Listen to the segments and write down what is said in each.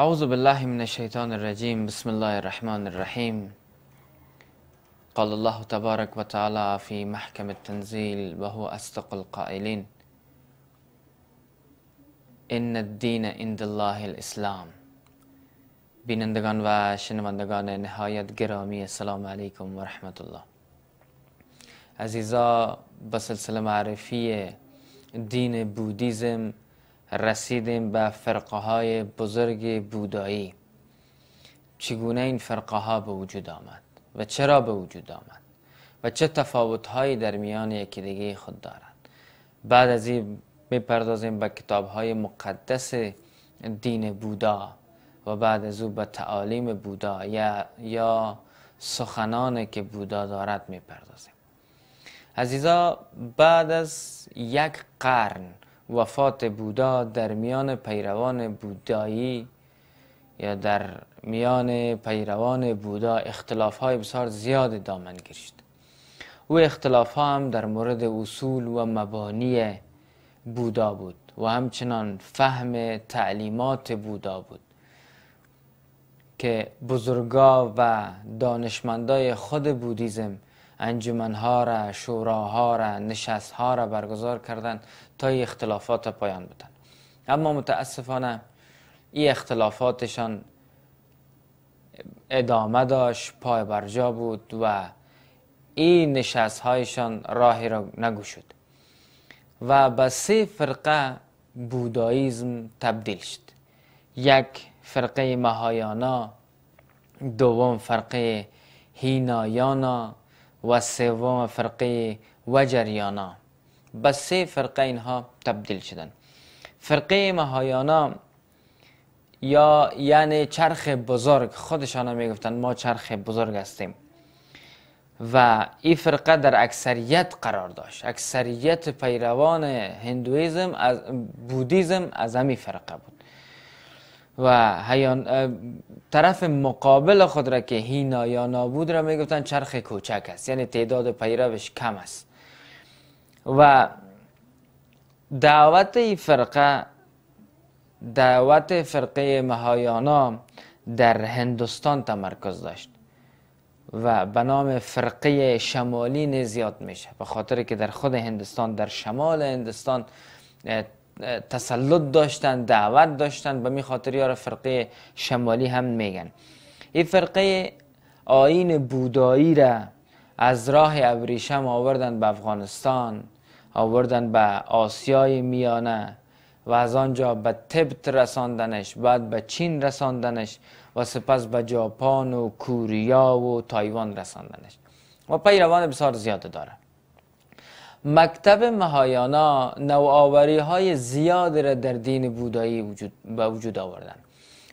أعوذ بالله من الشيطان الرجيم بسم الله الرحمن الرحيم قال الله تبارك وتعالى في محكم التنزيل وهو أصدق القائلين إن الدين عند الله الإسلام بينندگان و شنوندگان نهایت گرامی السلام عليكم ورحمة الله عزیزا بسلسل سلسله معرفی دین بودیزم رسیدیم به فرقه های بزرگ بودایی چگونه این فرقه ها به وجود آمد و چرا به وجود آمد و چه تفاوت هایی در میان دیگه خود دارند بعد از این میپردازیم به کتاب های مقدس دین بودا و بعد از او به تعالیم بودا یا, یا سخنان که بودا دارد میپردازیم عزیزا بعد از یک قرن وفات بودا در میان پیروان بودایی یا در میان پیروان بودا اختلاف های بسیار زیاد دامن گرشت او اختلاف ها هم در مورد اصول و مبانی بودا بود و همچنان فهم تعلیمات بودا بود که بزرگا و دانشمندای خود بودیزم انجمنها را شوراها را ها را برگزار کردند تا اختلافات پایان بدن اما متاسفانه این اختلافاتشان ادامه داشت پای برجا بود و این نشست هایشان راهی را نگوشد و به سه فرقه بوداییزم تبدیل شد یک فرقه مهایانا دوم فرقه هینایانا و سوم فرقه و جریانا به سه فرقه اینها تبدیل شدن فرقه مهایانا یا یعنی چرخ بزرگ خودشان میگفتن ما چرخ بزرگ هستیم و این فرقه در اکثریت قرار داشت اکثریت پیروان هندویزم از بودیزم از همی فرقه بود و هیان طرف مقابل خود را که هینا یا نابود را میگفتن چرخ کوچک است یعنی تعداد پیروش کم است و دعوت فرقه دعوت فرقه مهایانا در هندوستان تمرکز داشت و به نام فرقه شمالی نیز میشه به خاطر که در خود هندوستان در شمال هندوستان تسلط داشتن دعوت داشتن به می خاطر یار فرقه شمالی هم میگن این فرقه آین بودایی را از راه ابریشم آوردند به افغانستان آوردن به آسیای میانه و از آنجا به تبت رساندنش بعد به چین رساندنش و سپس به ژاپن و کوریا و تایوان رساندنش و پیروان بسیار زیاد داره مکتب مهایانا نوآوری های زیادی را در دین بودایی وجود به وجود آوردن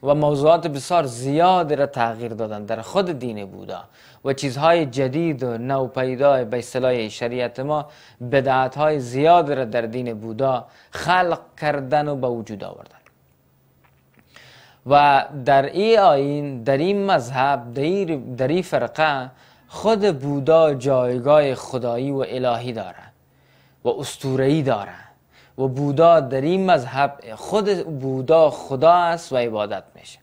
و موضوعات بسیار زیاد را تغییر دادن در خود دین بودا و چیزهای جدید و نوپیدا به اصطلاح شریعت ما بدعت های زیادی را در دین بودا خلق کردن و به وجود آوردن و در این آین در این مذهب در این فرقه خود بودا جایگاه خدایی و الهی داره و استورهی داره و بودا در این مذهب خود بودا خدا است و عبادت میشه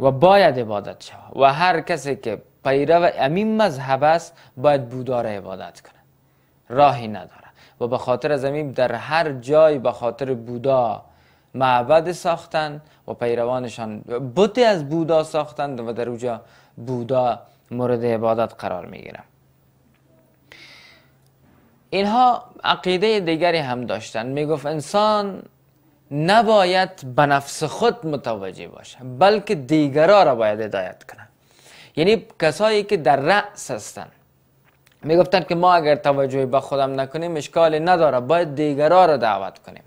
و باید عبادت شود و هر کسی که پیرو امین مذهب است باید بودا را عبادت کنه راهی نداره و به خاطر زمین در هر جای به خاطر بودا معبد ساختن و پیروانشان بطی از بودا ساختند و در اوجا بودا مورد عبادت قرار میگیره اینها عقیده دیگری هم داشتند میگفت انسان نباید به نفس خود متوجه باشه بلکه دیگرا را باید هدایت کنه یعنی کسایی که در رأس هستند میگفتند که ما اگر توجه به خودم نکنیم اشکالی نداره باید دیگرا را دعوت کنیم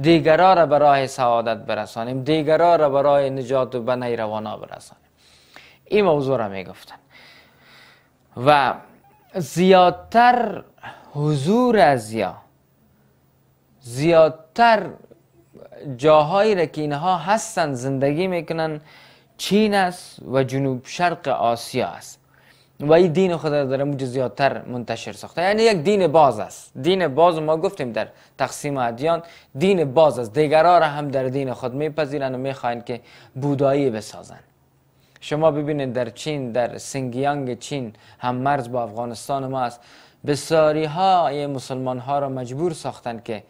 دیگرا را به راه سعادت برسانیم دیگرا را به راه نجات و به نیروانا برسانیم این موضوع را میگفتن و زیادتر حضور از یا زیادتر جاهایی را که اینها هستند زندگی میکنن چین است و جنوب شرق آسیا است و این دین خدا را در موجه زیادتر منتشر ساخته یعنی یک دین باز است دین باز ما گفتیم در تقسیم ادیان دین باز است دیگرها را هم در دین خود میپذیرند و میخواین که بودایی بسازن. شما ببینید در چین در سنگیانگ چین هم مرز با افغانستان ما است بسیاری های مسلمان ها را مجبور ساختند که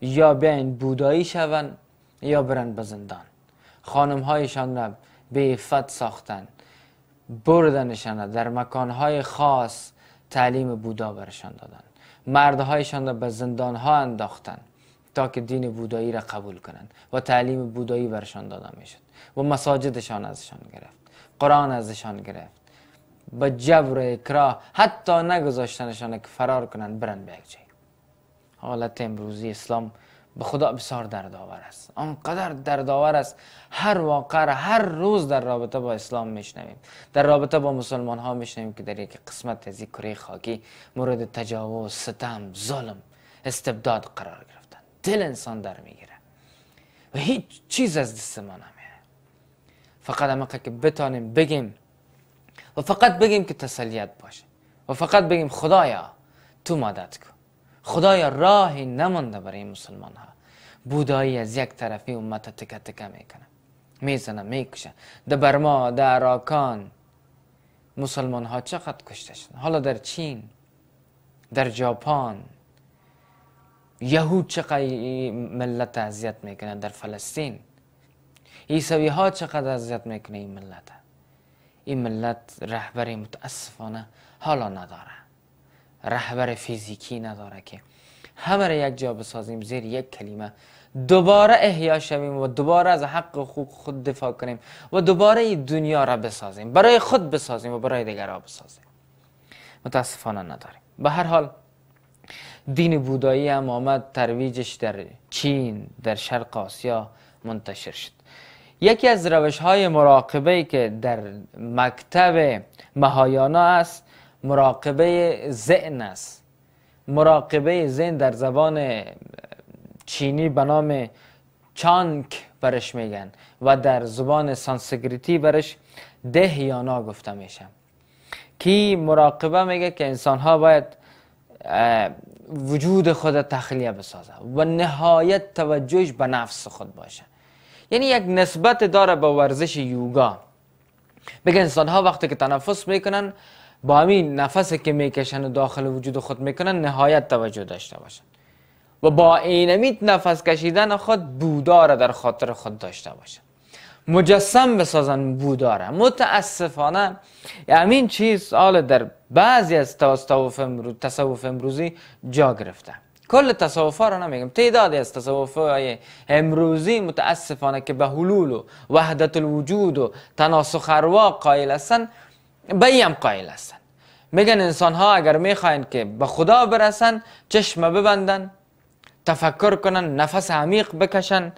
یا بین بودایی شوند یا برند به زندان خانم هایشان را به افت ساختن بردنشان در مکان های خاص تعلیم بودا برشان دادن هایشان را به زندان ها انداختند تا که دین بودایی را قبول کنند و تعلیم بودایی برشان دادن میشد و مساجدشان ازشان گرفت قرآن ازشان گرفت به جبر و اکراه حتی نگذاشتنشان که فرار کنند برن به یک جای حالت امروزی اسلام به خدا بسیار دردآور است آنقدر دردآور است هر واقع را هر روز در رابطه با اسلام میشنویم در رابطه با مسلمان ها میشنویم که در یک قسمت از کره خاکی مورد تجاوز ستم ظلم استبداد قرار گرفتن دل انسان در میگیره و هیچ چیز از دست ما فقط اما که بتانیم بگیم و فقط بگیم که تسلیت باشه و فقط بگیم خدایا تو مدد کن خدایا راهی نمانده برای مسلمان ها بودایی از یک طرفی امت تکه تکه میکنه میزنه میکشه در برما در اراکان مسلمان ها چقدر کشته شدن حالا در چین در ژاپن یهود چقدر ملت اذیت میکنه در فلسطین عیسوی ها چقدر اذیت میکنه این ملت این ملت رهبری متاسفانه حالا نداره رهبر فیزیکی نداره که همه را یک جا بسازیم زیر یک کلمه دوباره احیا شویم و دوباره از حق خوب خود دفاع کنیم و دوباره این دنیا را بسازیم برای خود بسازیم و برای دیگرها بسازیم متاسفانه نداریم به هر حال دین بودایی هم آمد ترویجش در چین در شرق آسیا منتشر شد یکی از روش های مراقبه که در مکتب مهایانا است مراقبه ذهن است مراقبه ذهن در زبان چینی به نام چانک برش میگن و در زبان سانسکریتی برش ده یانا گفته میشه که مراقبه میگه که انسان ها باید وجود خود تخلیه بسازه و نهایت توجهش به نفس خود باشه یعنی یک نسبت داره با ورزش یوگا بگه انسان ها وقتی که تنفس میکنن با همین نفس که میکشن و داخل وجود خود میکنن نهایت توجه داشته باشن و با اینمیت نفس کشیدن خود بوداره را در خاطر خود داشته باشن مجسم بسازن بوداره متاسفانه همین چیز حالا در بعضی از تصوف امروزی جا گرفته کل تصوفا رو نمیگم تعدادی از تصادف های امروزی متاسفانه که به حلول و وحدت الوجود و تناسخ اروا قائل هستن به هم قائل هستن میگن انسان ها اگر میخواین که به خدا برسن چشم ببندن تفکر کنن نفس عمیق بکشن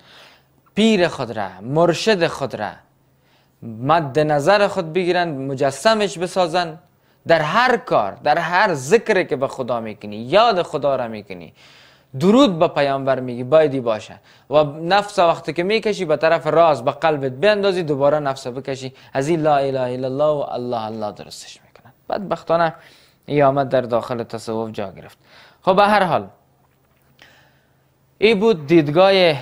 پیر خود را مرشد خود را مد نظر خود بگیرن مجسمش بسازن در هر کار در هر ذکری که به خدا میکنی یاد خدا را میکنی درود به پیامبر میگی بایدی باشه و نفس وقتی که میکشی به طرف راز به قلبت بیندازی دوباره نفس بکشی از این لا اله الا الله و الله الله درستش میکنه بدبختانه ای آمد در داخل تصوف جا گرفت خب به هر حال ای بود دیدگاه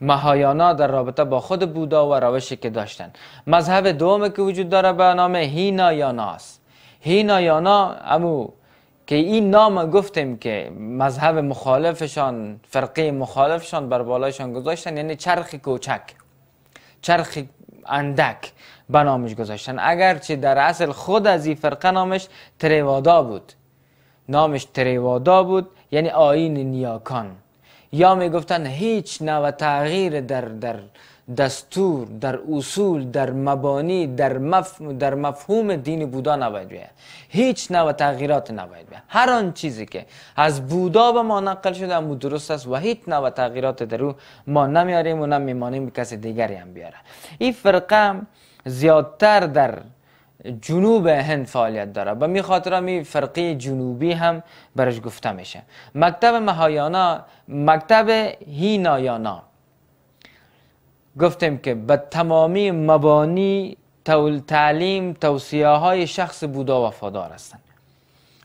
مهایانا در رابطه با خود بودا و روشی که داشتن مذهب دوم که وجود داره به نام هینا یا ناست یانا امو که این نام گفتیم که مذهب مخالفشان فرقه مخالفشان بر بالایشان گذاشتن یعنی چرخ کوچک چرخ اندک به نامش گذاشتن اگرچه در اصل خود از این فرقه نامش تریوادا بود نامش تریوادا بود یعنی آین نیاکان یا میگفتن هیچ نو تغییر در در دستور در اصول در مبانی در, مف... در مفهوم دین بودا نباید بیه هیچ نوع تغییرات نباید بیه هر آن چیزی که از بودا به ما نقل شده امو درست است و هیچ نوع تغییرات در او ما نمیاریم و نمیمانیم که کسی دیگری هم بیاره این فرقه زیادتر در جنوب هند فعالیت داره به می خاطر می فرقی جنوبی هم برش گفته میشه مکتب مهایانا مکتب هینایانا گفتیم که به تمامی مبانی تعلیم توصیه های شخص بودا وفادار هستند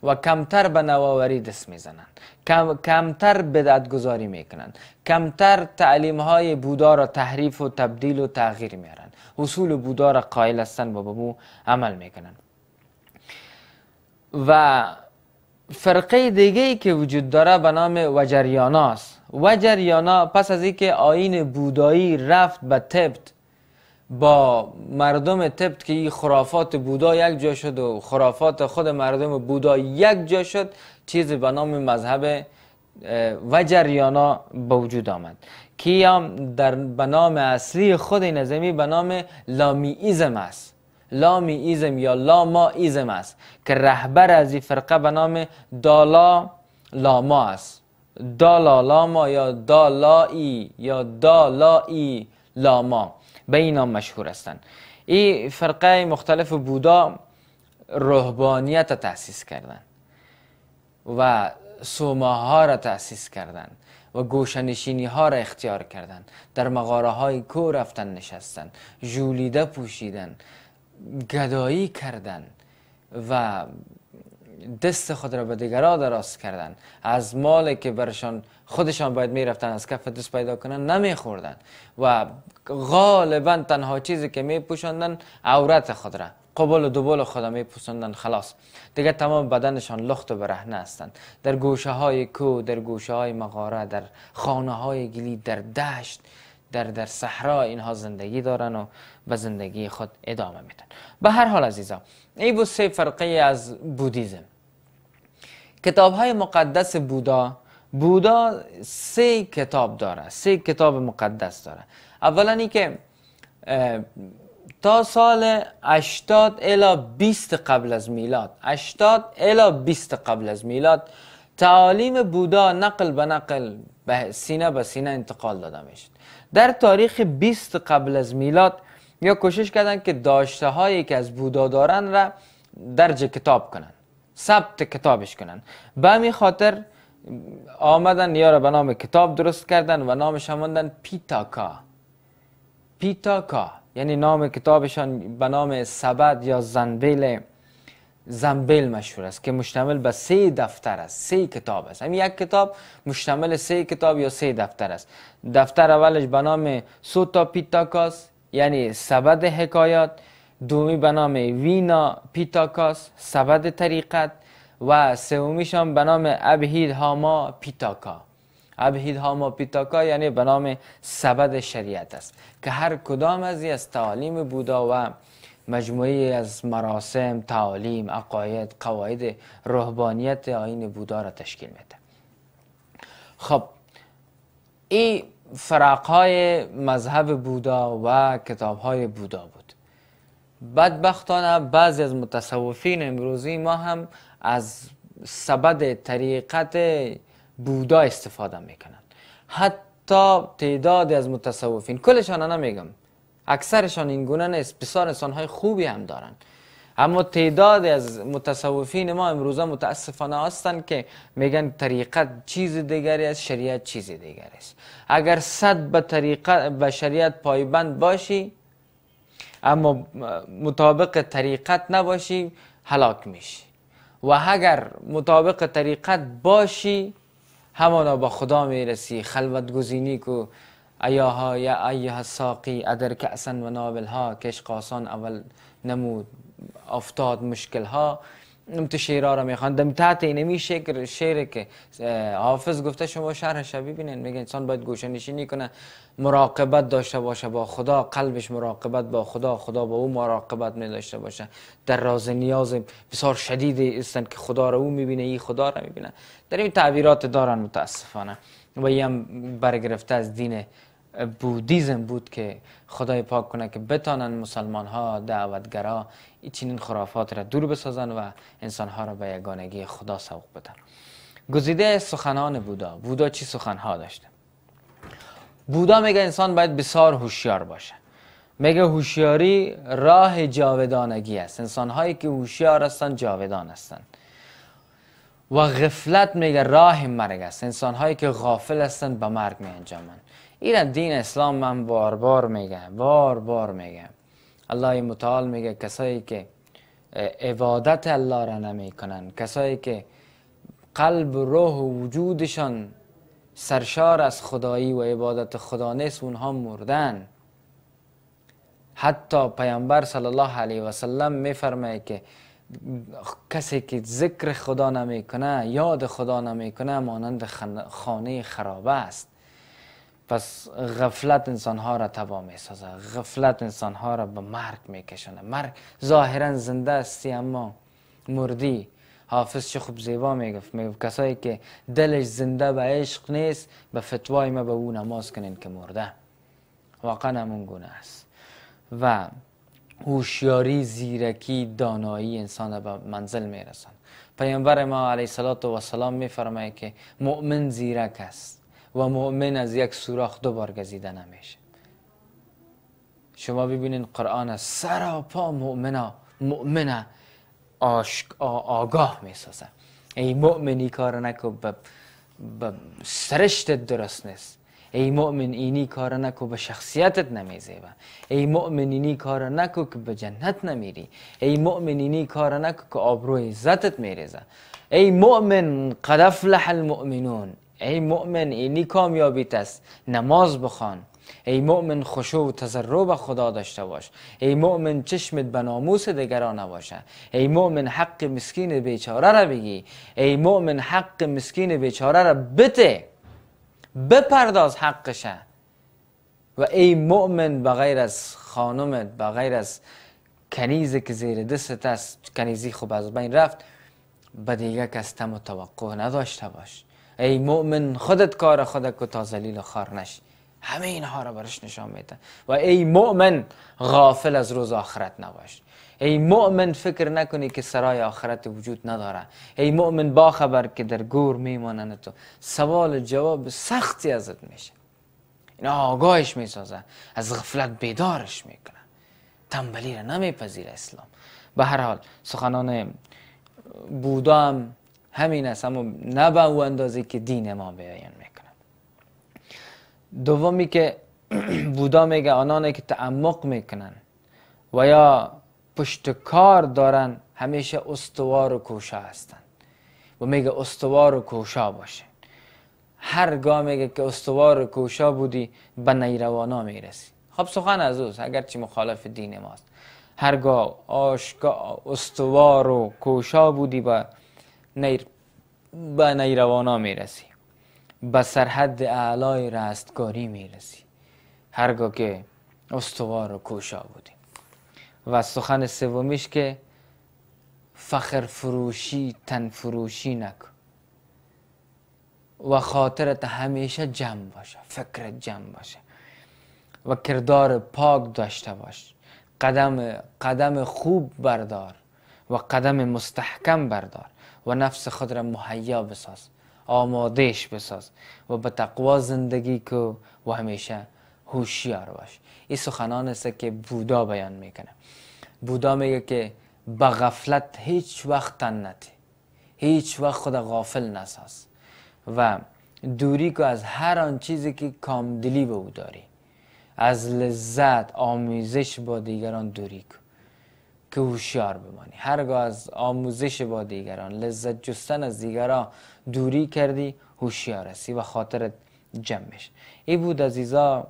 و کمتر به نوآوری دست میزنند کم، کمتر بدعت میکنند کمتر تعلیم های بودا را تحریف و تبدیل و تغییر میارند اصول بودا را قائل هستند و به مو عمل میکنند و فرقه دیگه ای که وجود داره به نام وجریاناست و جریانا پس از اینکه آین بودایی رفت به تبت با مردم تبت که خرافات بودا یک جا شد و خرافات خود مردم بودا یک جا شد چیزی به نام مذهب و جریانا به وجود آمد که هم در به نام اصلی خود این به نام ایزم است ایزم یا ایزم است که رهبر از این فرقه به نام دالا لاما است دالا لاما یا دالایی یا دالای لاما به اینا مشهور هستند این فرقه مختلف بودا روحانیت تأسیس کردن و ها را تأسیس کردند و گوشنشینی ها را اختیار کردند در مغاره های کو رفتن نشستن جولیده پوشیدن گدایی کردن و دست خود را به دیگران دراز کردن از مالی که برشان خودشان باید میرفتن از کف دست پیدا کنن نمیخوردن و غالبا تنها چیزی که میپوشاندن عورت خود را قبول و دوبول خود را میپوشاندن خلاص دیگه تمام بدنشان لخت و برهنه هستند در گوشه های کو در گوشه های مغاره در خانه های گلی در دشت در در صحرا اینها زندگی دارن و به زندگی خود ادامه میدن به هر حال عزیزا ای بود سه فرقه از بودیزم کتاب های مقدس بودا بودا سه کتاب داره سه کتاب مقدس داره اولا ای که تا سال 80 الا 20 قبل از میلاد 80 الا 20 قبل از میلاد تعالیم بودا نقل به نقل به سینه به سینه انتقال داده میشد در تاریخ 20 قبل از میلاد یا کوشش کردند که داشته هایی که از بودا دارن را درج کتاب کنند ثبت کتابش کنند به همین خاطر آمدن یا را به نام کتاب درست کردن و نامش هموندن پیتاکا پیتاکا یعنی نام کتابشان به نام سبد یا زنبیل زنبیل مشهور است که مشتمل به سه دفتر است سه کتاب است همین یک کتاب مشتمل سه کتاب یا سه دفتر است دفتر اولش به نام سوتا پیتاکاس یعنی سبد حکایات دومی به نام وینا پیتاکاس سبد طریقت و سومیشان به نام ابهید هاما پیتاکا ابهید هاما پیتاکا یعنی به نام سبد شریعت است که هر کدام از از تعالیم بودا و مجموعه از مراسم، تعالیم، عقاید، قواعد رهبانیت آین بودا را تشکیل میده خب این فرقهای مذهب بودا و کتابهای بودا بود بدبختانه بعضی از متصوفین امروزی ما هم از سبد طریقت بودا استفاده میکنند حتی تعداد از متصوفین کلشان نمیگم اکثرشان این گونه نیست بسیار انسانهای خوبی هم دارند. اما تعداد از متصوفین ما امروز متاسفانه هستند که میگن طریقت چیز دیگری است شریعت چیز دیگری است اگر صد به طریقت به شریعت پایبند باشی اما مطابق طریقت نباشی هلاک میشی و اگر مطابق طریقت باشی همانا با خدا میرسی خلوت گزینی کو ایاها یا ایها ساقی ادر کأسا و نابل ها کش قاسان اول نمود افتاد مشکل ها نمت شیرا را میخوان دم تحت اینمی شکر شعره که حافظ گفته شما شرحش ببینین میگه انسان باید گوشه نشینی کنه مراقبت داشته باشه با خدا قلبش مراقبت با خدا خدا با او مراقبت می داشته باشه در راز نیاز بسیار شدید استن که خدا را او میبینه ای خدا را میبینه در این تعبیرات دارن متاسفانه و هم برگرفته از دین بودیزم بود که خدای پاک کنه که بتانن مسلمان ها دعوتگرا چنین خرافات را دور بسازن و انسان ها را به یگانگی خدا سوق بدن گزیده سخنان بودا بودا چی سخن ها داشته بودا میگه انسان باید بسیار هوشیار باشه میگه هوشیاری راه جاودانگی است انسان هایی که هوشیار هستند جاودان هستند و غفلت میگه راه مرگ است انسان هایی که غافل هستند به مرگ می انجامند این دین اسلام من بار بار میگم بار بار میگم الله متعال میگه کسایی که عبادت الله را نمیکنن کسایی که قلب و روح و وجودشان سرشار از خدایی و عبادت خدا نیست اونها مردن حتی پیامبر صلی الله علیه و سلم میفرمایه که کسی که ذکر خدا نمیکنه یاد خدا نمیکنه مانند خانه خرابه است پس غفلت ها را تبا می سازه غفلت ها را به مرگ می مرگ ظاهرا زنده استی اما مردی حافظ چه خوب زیبا می گفت کسایی که دلش زنده به عشق نیست به فتوای ما به او نماز کنین که مرده واقعا همون گونه است و هوشیاری زیرکی دانایی انسان به منزل رسن. پیامبر ما علیه صلات و سلام که مؤمن زیرک است و مؤمن از یک سوراخ دو بار گزیده نمیشه شما ببینین قرآن و پا مؤمنا مؤمنه آشک آگاه میسازه ای مؤمنی کار نکو به سرشتت درست نیست ای مؤمن اینی کار نکو به شخصیتت نمیزیبه ای مؤمن اینی کار نکو که به جنت نمیری ای مؤمن اینی کار نکو که آبروی عزتت میریزه ای مؤمن قد افلح المؤمنون ای مؤمن اینی کامیابیت است نماز بخوان ای مؤمن خشوع و تضرع به خدا داشته باش ای مؤمن چشمت به ناموس دیگران نباشه ای مؤمن حق مسکین بیچاره را بگی ای مؤمن حق مسکین بیچاره را بته بپرداز حقشه و ای مؤمن غیر از خانمت بغیر از کنیزی که زیر دستت است کنیزی خوب از بین رفت به دیگه کس تم نداشته باش ای مؤمن خودت کار خودت کو تا ذلیل و خار نشی همه اینها را برش نشان میده و ای مؤمن غافل از روز آخرت نباش ای مؤمن فکر نکنی که سرای آخرت وجود نداره ای مؤمن باخبر که در گور میمانند تو سوال جواب سختی ازت میشه اینا آگاهش میسازه از غفلت بیدارش میکنه تنبلی را نمیپذیره اسلام به هر حال سخنان بودام همین است اما نه به او اندازه که دین ما بیان میکنه دومی که بودا میگه آنان که تعمق میکنن و یا پشت کار دارن همیشه استوار و کوشا هستند و میگه استوار و کوشا باشه هرگاه میگه که استوار و کوشا بودی به نیروانا میرسی خب سخن از اوست اگرچه مخالف دین ماست هرگاه آشگاه استوار و کوشا بودی با نیر به نیروانا میرسی به سرحد اعلای رستگاری میرسی هرگاه که استوار و کوشا بودی و سخن سومیش که فخر فروشی تن فروشی نکن و خاطرت همیشه جمع باشه فکرت جمع باشه و کردار پاک داشته باش قدم, قدم خوب بردار و قدم مستحکم بردار و نفس خود را مهیا بساز آمادهش بساز و به تقوا زندگی کو و همیشه هوشیار باش این سخنان است که بودا بیان میکنه بودا میگه که به غفلت هیچ وقت تن نتی هیچ وقت خود غافل نساز و دوری کو از هر آن چیزی که کامدلی به او داری از لذت آمیزش با دیگران دوری کو که هوشیار بمانی هرگاه از آموزش با دیگران لذت جستن از دیگران دوری کردی هوشیار هستی و خاطرت جمع میشه ای بود عزیزا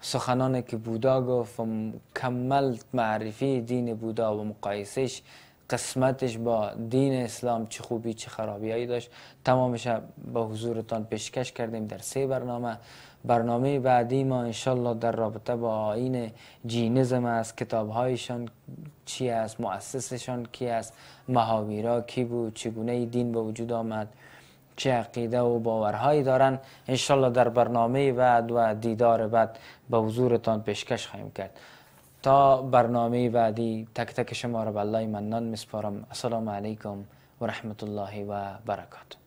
سخنان که بودا گفت و مکمل معرفی دین بودا و مقایسش قسمتش با دین اسلام چه خوبی چه هایی داشت تمامش با حضورتان پیشکش کردیم در سه برنامه برنامه بعدی ما انشالله در رابطه با آین جینزم است کتابهایشان چی است مؤسسشان کی است مهاویرا کی بود چگونه دین به وجود آمد چه عقیده و باورهایی دارن انشالله در برنامه بعد و دیدار بعد به حضورتان پیشکش خواهیم کرد تا برنامه بعدی تک تک شما را به الله منان مسپارم السلام علیکم و رحمت الله و برکاته